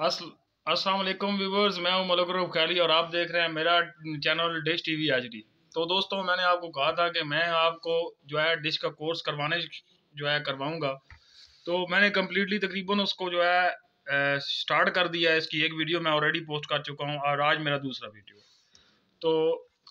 अस्सलाम वालेकुम व्यूवर्स मैं हूं मलकरूब खैली और आप देख रहे हैं मेरा चैनल डिश टीवी डी तो दोस्तों मैंने आपको कहा था कि मैं आपको जो है डिश का कोर्स करवाने जो है करवाऊंगा तो मैंने कम्प्लीटली तकरीबन उसको जो है स्टार्ट कर दिया है इसकी एक वीडियो मैं ऑलरेडी पोस्ट कर चुका हूँ और आज मेरा दूसरा वीडियो तो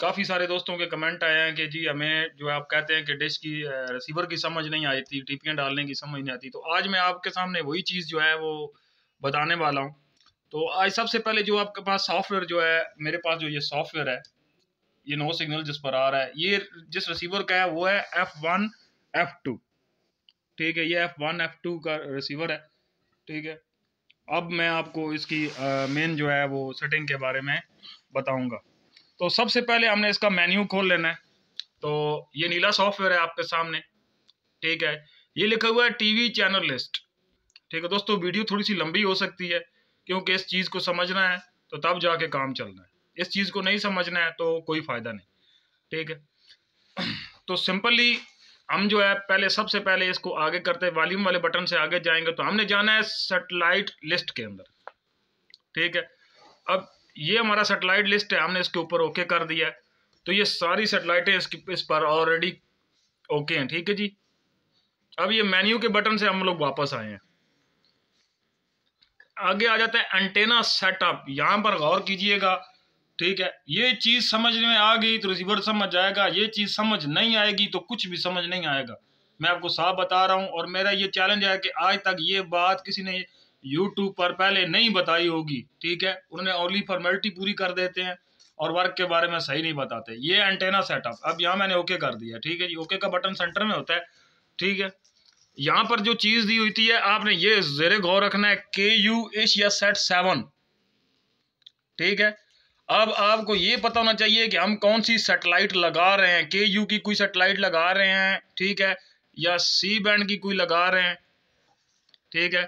काफ़ी सारे दोस्तों के कमेंट आए हैं कि जी हमें जो आप कहते हैं कि डिश की रिसीवर की समझ नहीं आई थी टिपियाँ डालने की समझ नहीं आती तो आज मैं आपके सामने वही चीज़ जो है वो बताने वाला हूँ तो आज सबसे पहले जो आपके पास सॉफ्टवेयर जो है मेरे पास जो ये सॉफ्टवेयर है ये नो सिग्नल जिस पर आ रहा है ये जिस रिसीवर का है वो है एफ वन एफ टू ठीक है ये एफ वन एफ टू का रिसीवर है ठीक है अब मैं आपको इसकी मेन जो है वो सेटिंग के बारे में बताऊंगा तो सबसे पहले हमने इसका मेन्यू खोल लेना है तो ये नीला सॉफ्टवेयर है आपके सामने ठीक है ये लिखा हुआ है टीवी चैनल लिस्ट ठीक है दोस्तों वीडियो थोड़ी सी लंबी हो सकती है क्योंकि इस चीज़ को समझना है तो तब जाके काम चलना है इस चीज़ को नहीं समझना है तो कोई फ़ायदा नहीं ठीक है तो सिंपली हम जो है पहले सबसे पहले इसको आगे करते हैं वॉल्यूम वाले बटन से आगे जाएंगे तो हमने जाना है सेटेलाइट लिस्ट के अंदर ठीक है अब ये हमारा सेटेलाइट लिस्ट है हमने इसके ऊपर ओके कर दिया है तो ये सारी सेटेलाइटें इसकी इस पर ऑलरेडी ओके हैं ठीक है जी अब ये मेन्यू के बटन से हम लोग वापस आए हैं आगे आ जाता है एंटेना सेटअप यहाँ पर गौर कीजिएगा ठीक है ये चीज़ समझ में आ गई तो रिसीवर समझ जाएगा ये चीज़ समझ नहीं आएगी तो कुछ भी समझ नहीं आएगा मैं आपको साफ बता रहा हूँ और मेरा ये चैलेंज है कि आज तक ये बात किसी ने यूट्यूब पर पहले नहीं बताई होगी ठीक है उन्होंने ओनली फॉर्मेलिटी पूरी कर देते हैं और वर्क के बारे में सही नहीं बताते ये एंटेना सेटअप अब यहाँ मैंने ओके कर दिया ठीक है जी ओके का बटन सेंटर में होता है ठीक है यहां पर जो चीज़ दी हुई थी है आपने ये जेरे गौर रखना है के यू एस या सेट सेवन ठीक है अब आपको ये पता होना चाहिए कि हम कौन सी सेटेलाइट लगा रहे हैं के यू की कोई सेटेलाइट लगा रहे हैं ठीक है या सी बैंड की कोई लगा रहे हैं ठीक है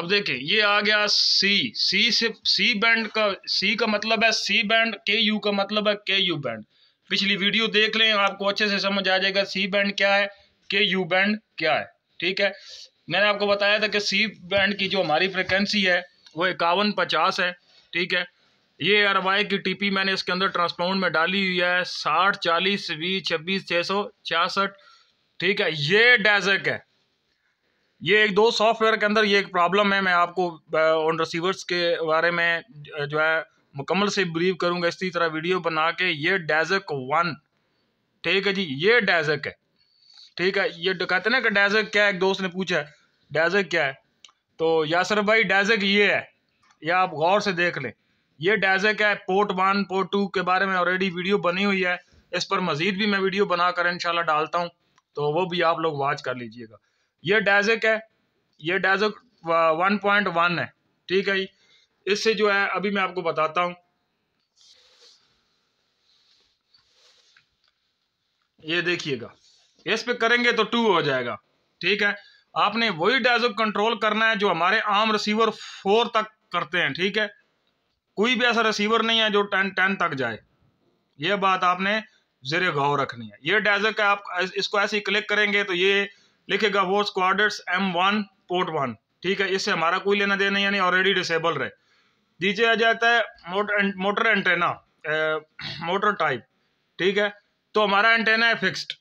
अब देखें ये आ गया सी सी से सी बैंड का सी का मतलब है सी बैंड के यू का मतलब है के यू बैंड पिछली वीडियो देख लें आपको अच्छे से समझ आ जाएगा सी बैंड क्या है के यू बैंड क्या है ठीक है मैंने आपको बताया था कि सी बैंड की जो हमारी फ्रिक्वेंसी है वो इक्यावन पचास है ठीक है ये आर वाई की टीपी मैंने इसके अंदर ट्रांसपाउंड में डाली हुई है साठ चालीस बीस छब्बीस छः सौ छियासठ ठीक है ये डेजक है ये एक दो सॉफ्टवेयर के अंदर ये एक प्रॉब्लम है मैं आपको ऑन रिसीवर्स के बारे में जो है मुकम्मल से बिलीव करूँगा इसी तरह वीडियो बना के ये डेजक वन ठीक है जी ये डेजक है ठीक है ये कहते ना कि डेजक क्या है एक दोस्त ने पूछा डेजर्ट क्या है तो यासर भाई डेजर्ट ये है या आप गौर से देख लें ये डेजर्ट है पोर्ट वन पोर्ट टू के बारे में ऑलरेडी वीडियो बनी हुई है इस पर मज़ीद भी मैं वीडियो बनाकर इनशाला डालता हूँ तो वो भी आप लोग वॉच कर लीजिएगा ये डेजक है ये डेजक वन पॉइंट वन है ठीक है इससे जो है अभी मैं आपको बताता हूँ ये देखिएगा इस पे करेंगे तो टू हो जाएगा ठीक है आपने वही डैजो कंट्रोल करना है जो हमारे आम रिसीवर फोर तक करते हैं ठीक है कोई भी ऐसा रिसीवर नहीं है जो टेन टेन तक जाए ये बात आपने जेर गौर रखनी है ये डैजक है आप इसको ऐसे ही क्लिक करेंगे तो ये लिखेगा वो स्क्वाडर्स एम वन पोर्ट वन ठीक है इससे हमारा कोई लेना देना यानी ऑलरेडी डिसेबल रहे दीजिए जाता है motor motor antenna motor type ठीक है तो हमारा एंटेना है फिक्स्ड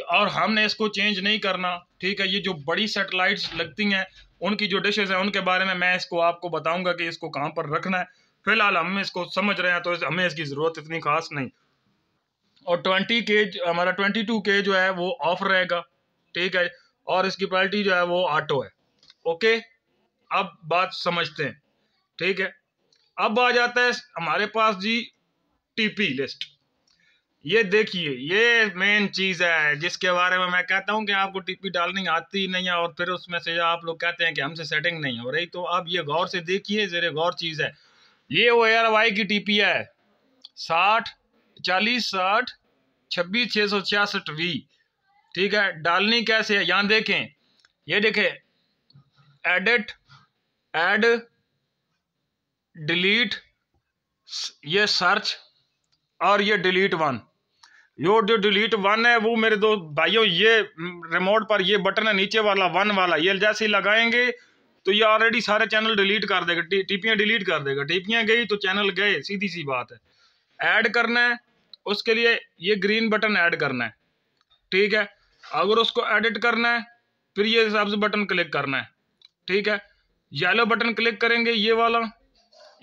और हमने इसको चेंज नहीं करना ठीक है ये जो बड़ी सेटेलाइट लगती हैं उनकी जो डिशेज़ हैं उनके बारे में मैं इसको आपको बताऊंगा कि इसको कहाँ पर रखना है फ़िलहाल हम इसको समझ रहे हैं तो हमें इसकी ज़रूरत इतनी खास नहीं और ट्वेंटी के हमारा ट्वेंटी टू के जो है वो ऑफ रहेगा ठीक है और इसकी प्रायरिटी जो है वो ऑटो है ओके अब बात समझते हैं ठीक है अब आ जाता है हमारे पास जी टीपी लिस्ट ये देखिए ये मेन चीज़ है जिसके बारे में मैं कहता हूँ कि आपको टीपी डालनी आती ही नहीं है और फिर उसमें से आप लोग कहते हैं कि हमसे सेटिंग नहीं हो रही तो अब ये गौर से देखिए जरे गौर चीज़ है ये वो एयर वाई की टीपी है साठ चालीस साठ छब्बीस छः सौ छियासठ वी ठीक है डालनी कैसे है यहाँ देखें ये देखे एडिट एड डिलीट ये सर्च और ये डिलीट वन यो जो डिलीट वन है वो मेरे दो भाइयों ये रिमोट पर ये बटन है नीचे वाला वन वाला ये जैसे ही लगाएंगे तो ये ऑलरेडी सारे चैनल डिलीट कर देगा टीपिया टीपियाँ डिलीट कर देगा टीपियाँ गई तो चैनल गए सीधी सी बात है ऐड करना है उसके लिए ये ग्रीन बटन ऐड करना है ठीक है अगर उसको एडिट करना है फिर ये सब्ज बटन क्लिक करना है ठीक है येलो बटन क्लिक करेंगे ये वाला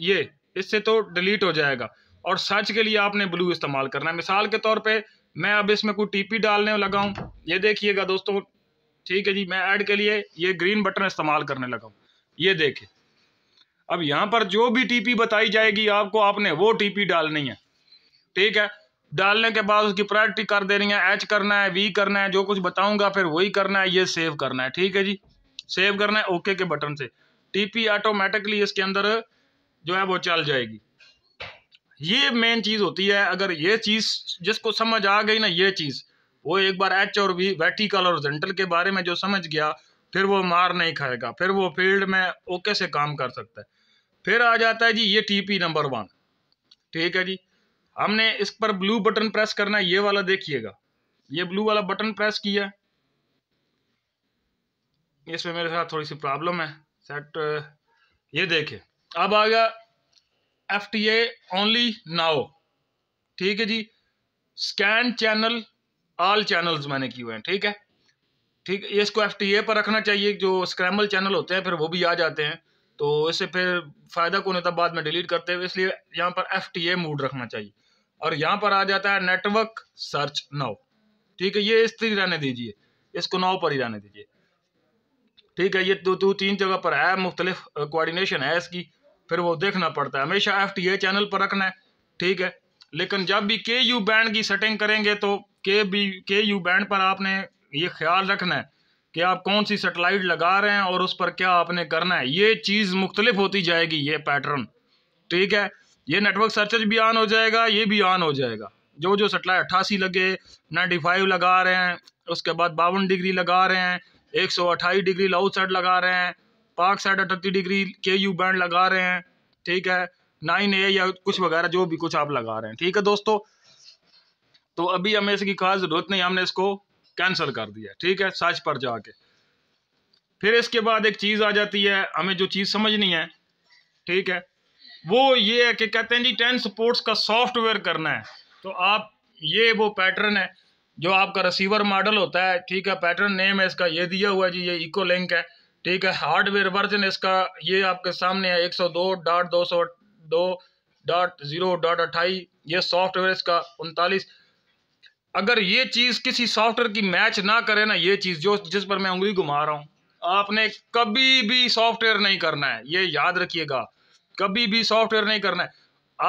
ये इससे तो डिलीट हो जाएगा और सर्च के लिए आपने ब्लू इस्तेमाल करना है मिसाल के तौर पे मैं अब इसमें कोई टीपी डालने लगा हूँ ये देखिएगा दोस्तों ठीक है जी मैं ऐड के लिए ये ग्रीन बटन इस्तेमाल करने लगा हूँ ये देखें अब यहाँ पर जो भी टीपी बताई जाएगी आपको आपने वो टीपी डालनी है ठीक है डालने के बाद उसकी प्रायोरिटी कर देनी है एच करना है वी करना है जो कुछ बताऊंगा फिर वही करना है ये सेव करना है ठीक है जी सेव करना है ओके के बटन से टीपी ऑटोमेटिकली इसके अंदर जो है वो चल जाएगी ये मेन चीज़ होती है अगर ये चीज़ जिसको समझ आ गई ना ये चीज़ वो एक बार एच और वी वर्टिकल और जेंटल के बारे में जो समझ गया फिर वो मार नहीं खाएगा फिर वो फील्ड में ओके से काम कर सकता है फिर आ जाता है जी ये टीपी नंबर वन ठीक है जी हमने इस पर ब्लू बटन प्रेस करना है ये वाला देखिएगा ये ब्लू वाला बटन प्रेस किया इसमें मेरे साथ थोड़ी सी प्रॉब्लम है सेट ये देखे अब आ गया F T A only now ठीक है जी स्कैन चैनल ऑल चैनल्स मैंने किए हैं ठीक है ठीक है इसको एफ टी ए पर रखना चाहिए जो स्क्रैम्बल चैनल होते हैं फिर वो भी आ जाते हैं तो इससे फिर फ़ायदा कौन होता बाद में डिलीट करते हुए इसलिए यहाँ पर एफ टी ए मूड रखना चाहिए और यहाँ पर आ जाता है नेटवर्क सर्च नाव ठीक है ये इस तरह रहने दीजिए इसको नाव पर ही रहने दीजिए ठीक है ये दो तो, तो तीन जगह पर है मुख्तलिफ कोऑर्डिनेशन है इसकी फिर वो देखना पड़ता है हमेशा एफ टी ए चैनल पर रखना है ठीक है लेकिन जब भी के यू बैंड की सेटिंग करेंगे तो के बी के यू बैंड पर आपने ये ख्याल रखना है कि आप कौन सी सेटेलाइट लगा रहे हैं और उस पर क्या आपने करना है ये चीज़ मुख्तलिफ होती जाएगी ये पैटर्न ठीक है ये नेटवर्क सर्चज भी ऑन हो जाएगा ये भी ऑन हो जाएगा जो जो सेटेलाइट अट्ठासी लगे नाइन्टी फाइव लगा रहे हैं उसके बाद बावन डिग्री लगा रहे हैं एक सौ अट्ठाईस डिग्री लाउथ सेट लगा रहे हैं पाक साइड अठत्ती डिग्री के यू बैंड लगा रहे हैं ठीक है नाइन ए या कुछ वगैरह जो भी कुछ आप लगा रहे हैं ठीक है दोस्तों तो अभी हमें इसकी खास ज़रूरत नहीं हमने इसको कैंसिल कर दिया ठीक है सर्च पर जाके फिर इसके बाद एक चीज़ आ जाती है हमें जो चीज़ समझनी है ठीक है वो ये है कि कहते हैं जी टेन सपोर्ट्स का सॉफ्टवेयर करना है तो आप ये वो पैटर्न है जो आपका रिसीवर मॉडल होता है ठीक है पैटर्न नेम है इसका ये दिया हुआ है जी ये इको लिंक है ठीक है हार्डवेयर वर्जन इसका ये आपके सामने है एक सौ दो डॉट दो सौ दो डॉट ज़ीरो डॉट अट्ठाईस ये सॉफ्टवेयर इसका उनतालीस अगर ये चीज़ किसी सॉफ्टवेयर की मैच ना करे ना ये चीज़ जो जिस पर मैं उंगली घुमा रहा हूँ आपने कभी भी सॉफ्टवेयर नहीं करना है ये याद रखिएगा कभी भी सॉफ्टवेयर नहीं करना है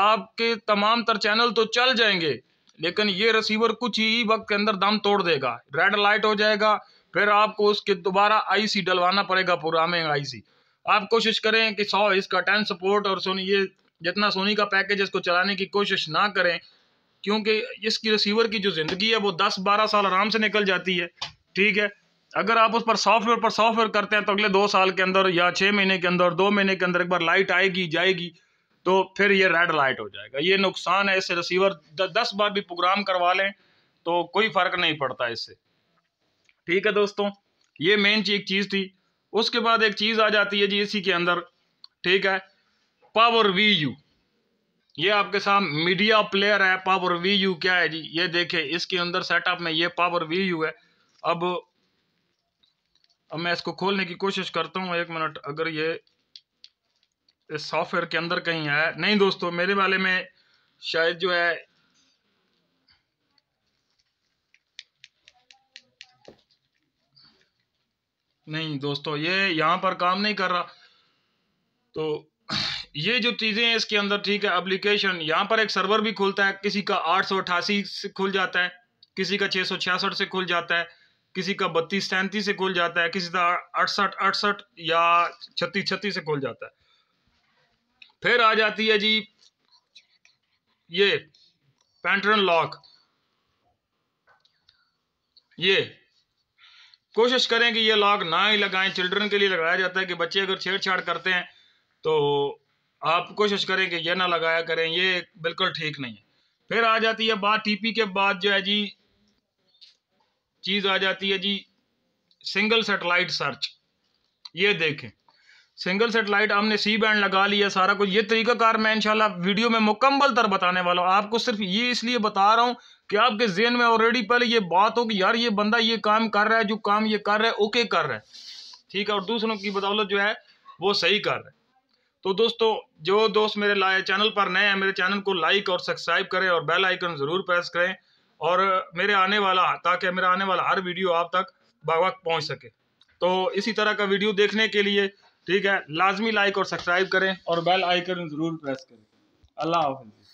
आपके तमाम तर चैनल तो चल जाएंगे लेकिन ये रिसीवर कुछ ही वक्त के अंदर दम तोड़ देगा रेड लाइट हो जाएगा फिर आपको उसके दोबारा आईसी डलवाना पड़ेगा प्रोग्रामिंग आईसी आप कोशिश करें कि सौ इसका टेन सपोर्ट और सोनी ये जितना सोनी का पैकेज इसको चलाने की कोशिश ना करें क्योंकि इसकी रिसीवर की जो ज़िंदगी है वो दस बारह साल आराम से निकल जाती है ठीक है अगर आप उस पर सॉफ्टवेयर पर सॉफ्टवेयर करते हैं तो अगले दो साल के अंदर या छः महीने के अंदर दो महीने के अंदर एक बार लाइट आएगी जाएगी तो फिर ये रेड लाइट हो जाएगा ये नुकसान है इससे रिसीवर दस बार भी प्रोग्राम करवा लें तो कोई फ़र्क नहीं पड़ता इससे ठीक है दोस्तों ये मेन एक चीज़ थी उसके बाद एक चीज़ आ जाती है जी इसी के अंदर ठीक है पावर वी यू ये आपके सामने मीडिया प्लेयर है पावर वी यू क्या है जी ये देखे इसके अंदर सेटअप में ये पावर वी यू है अब अब मैं इसको खोलने की कोशिश करता हूँ एक मिनट अगर ये इस सॉफ्टवेयर के अंदर कहीं आया नहीं दोस्तों मेरे वाले में शायद जो है नहीं दोस्तों ये यहाँ पर काम नहीं कर रहा तो ये जो चीज़ें हैं इसके अंदर ठीक है एप्लीकेशन यहाँ पर एक सर्वर भी खुलता है किसी का आठ सौ अठासी से खुल जाता है किसी का छः सौ छियासठ से खुल जाता है किसी का बत्तीस सैंतीस से खुल जाता है किसी का अड़सठ अड़सठ या छत्तीस छत्तीस से खुल जाता है फिर आ जाती है जी ये पैंटर्न लॉक ये कोशिश करें कि ये लॉक ना ही लगाएं चिल्ड्रन के लिए लगाया जाता है कि बच्चे अगर छेड़छाड़ करते हैं तो आप कोशिश करें कि ये ना लगाया करें ये बिल्कुल ठीक नहीं है फिर आ जाती है बात टीपी के बाद जो है जी चीज़ आ जाती है जी सिंगल सेटेलाइट सर्च ये देखें सिंगल सेटेलाइट हमने सी बैंड लगा लिया सारा कुछ ये तरीकाकार मैं इंशाल्लाह वीडियो में मुकम्मल तर बताने वाला हूँ आपको सिर्फ ये इसलिए बता रहा हूँ कि आपके जेन में ऑलरेडी पहले ये बात हो कि यार ये बंदा ये काम कर रहा है जो काम ये कर रहा है ओके कर रहा है ठीक है और दूसरों की बदौलत जो है वो सही कर रहा है तो दोस्तों जो दोस्त मेरे लाए चैनल पर नए हैं मेरे चैनल को लाइक और सब्सक्राइब करें और बेल आइकन ज़रूर प्रेस करें और मेरे आने वाला ताकि मेरा आने वाला हर वीडियो आप तक बावक पहुंच सके तो इसी तरह का वीडियो देखने के लिए ठीक है लाजमी लाइक और सब्सक्राइब करें और बेल आइकन ज़रूर प्रेस करें अल्लाह हाफिज़